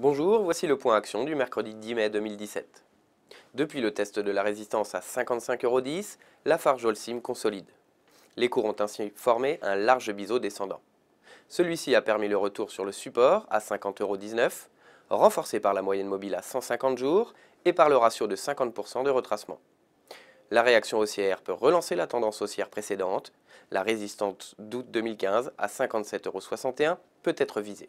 Bonjour, voici le point action du mercredi 10 mai 2017. Depuis le test de la résistance à 55,10€, farge OLSIM consolide. Les cours ont ainsi formé un large biseau descendant. Celui-ci a permis le retour sur le support à 50,19€, renforcé par la moyenne mobile à 150 jours et par le ratio de 50% de retracement. La réaction haussière peut relancer la tendance haussière précédente. La résistance d'août 2015 à 57,61€ peut être visée.